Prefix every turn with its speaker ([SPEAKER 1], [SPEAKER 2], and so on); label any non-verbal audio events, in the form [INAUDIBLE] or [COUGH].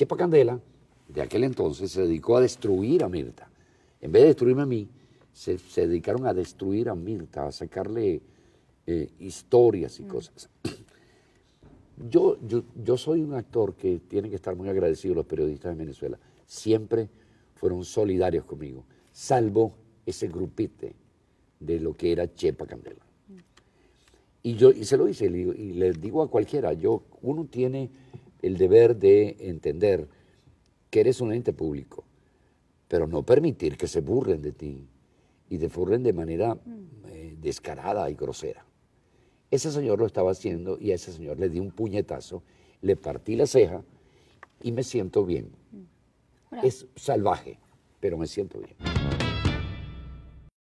[SPEAKER 1] Chepa Candela, de aquel entonces, se dedicó a destruir a Mirta. En vez de destruirme a mí, se, dedicaron a destruir a Mirta, a sacarle eh, historias y mm. cosas. [CLEARS THROAT] Yo, yo, soy un actor que tiene que estar muy agradecido a los periodistas de Venezuela. Siempre fueron solidarios conmigo, salvo ese grupite de lo que era Chepa Candela. Mm. Y yo y se lo hice, y le digo a cualquiera, yo, uno tiene el deber de entender que eres un ente público, pero no permitir que se burlen de ti y te burlen de manera mm. eh, descarada y grosera. Ese señor lo estaba haciendo y a ese señor le di un puñetazo, le partí la ceja y me siento bien.
[SPEAKER 2] Mm.
[SPEAKER 1] Es salvaje, pero me siento bien.